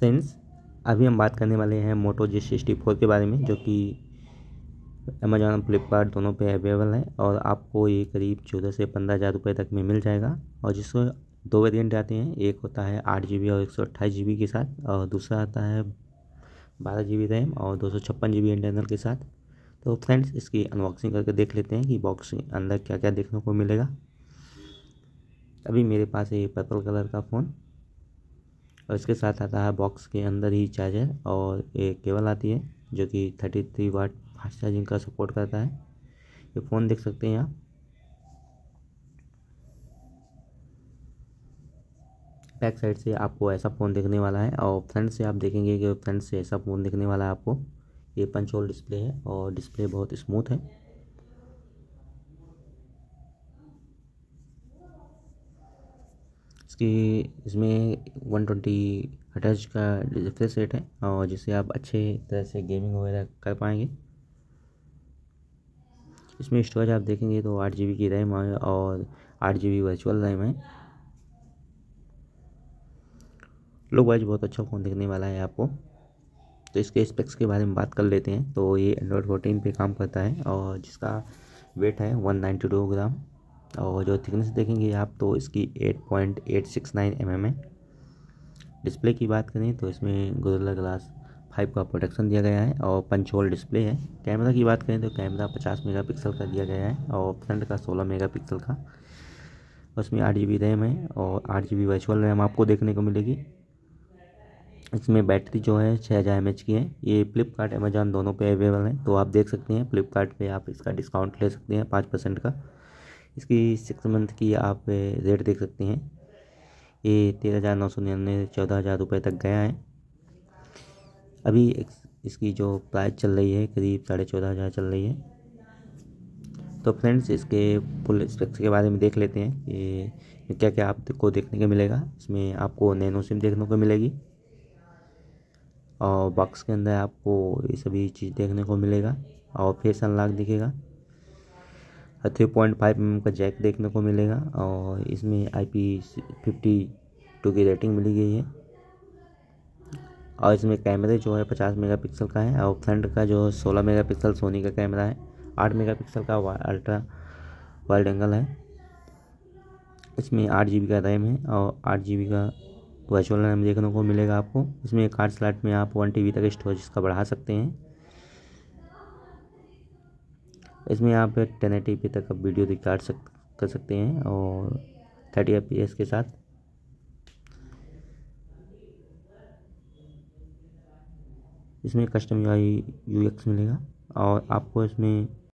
friends अभी हम बात करने वाले हैं मोटो जी सिक्सटी फोर के बारे में जो कि अमेजोन फ्लिपकार्ट दोनों पे अवेलेबल है और आपको ये करीब चौदह से पंद्रह हज़ार रुपये तक में मिल जाएगा और जिसको दो वेरिएंट आते हैं एक होता है आठ जी बी और एक सौ अट्ठाईस जी बी के साथ और दूसरा आता है बारह जी बी रैम और दो सौ छप्पन जी बी इंटरनल के साथ तो फ्रेंड्स इसकी अनबॉक्सिंग करके देख लेते हैं कि बॉक्स के अंदर क्या क्या देखने को मिलेगा अभी मेरे पास है ये पर्पल कलर का फ़ोन और इसके साथ आता है बॉक्स के अंदर ही चार्जर और एक केबल आती है जो कि thirty three watt fast charging का सपोर्ट करता है ये फ़ोन देख सकते हैं आप बैक साइड से आपको ऐसा फ़ोन देखने वाला है और फ्रंट से आप देखेंगे कि फ्रंट से ऐसा फ़ोन देखने वाला है आपको ये पंच होल डिस्प्ले है और डिस्प्ले बहुत स्मूथ है इसकी इसमें वन ट्वेंटी अटैच का रिफ्रेश रेट है और जिससे आप अच्छे तरह से गेमिंग वगैरह कर पाएंगे इसमें स्टोरेज आप देखेंगे तो आठ जी की रैम है और आठ जी वर्चुअल रैम है लुक वाइज बहुत अच्छा फ़ोन दिखने वाला है आपको तो इसके स्पेक्स के बारे में बात कर लेते हैं तो ये एंड्रॉयड फोर्टीन पे काम करता है और जिसका वेट है वन नाइन्टी टू ग्राम और जो थिकनेस देखेंगे आप तो इसकी 8.869 mm है डिस्प्ले की बात करें तो इसमें गुजरला ग्लास फाइव का प्रोटेक्शन दिया गया है और पंच होल डिस्प्ले है कैमरा की बात करें तो कैमरा 50 मेगापिक्सल का दिया गया है और फ्रंट का 16 मेगापिक्सल का उसमें आठ जी रैम है और आठ जी वर्चुअल रैम आपको देखने को मिलेगी इसमें बैटरी जो है छः हज़ार एम की है ये फ्लिपकार्ट अमेज़ॉन दोनों पे अवेलेबल है तो आप देख सकते हैं फ्लिपकार्ट पे आप इसका डिस्काउंट ले सकते हैं पाँच परसेंट का इसकी सिक्स मंथ की आप रेट देख सकते हैं ये तेरह हज़ार नौ सौ निन्यानवे चौदह हज़ार रुपये तक गया है अभी इसकी जो प्राइस चल रही है करीब साढ़े चौदह हज़ार चल रही है तो फ्रेंड्स इसके फुल स्पेक्स के बारे में देख लेते हैं कि क्या क्या आपको देखने को मिलेगा इसमें आपको नैनो सिम देखने को मिलेगी और बॉक्स के अंदर आपको ये सभी चीज़ देखने को मिलेगा और फेस अनलॉक दिखेगा थ्री पॉइंट फाइव एम का जैक देखने को मिलेगा और इसमें आई पी फिफ्टी टू की रेटिंग मिली गई है और इसमें कैमरे जो है पचास मेगापिक्सल का है और फ्रंट का जो सोलह मेगापिक्सल सोनी का कैमरा है आठ मेगापिक्सल का अल्ट्रा वाइड एंगल है इसमें आठ जी का रैम है और आठ जी का वर्चुअल रैम देखने को मिलेगा आपको इसमें कार्ड स्लॉट में आप वन टी तक स्टोरेज इसका बढ़ा सकते हैं इसमें आप टेन एटी पी तक आप वीडियो रिकॉर्ड सक कर सकते हैं और थर्टी एफ के साथ इसमें कस्टम यू आई मिलेगा और आपको इसमें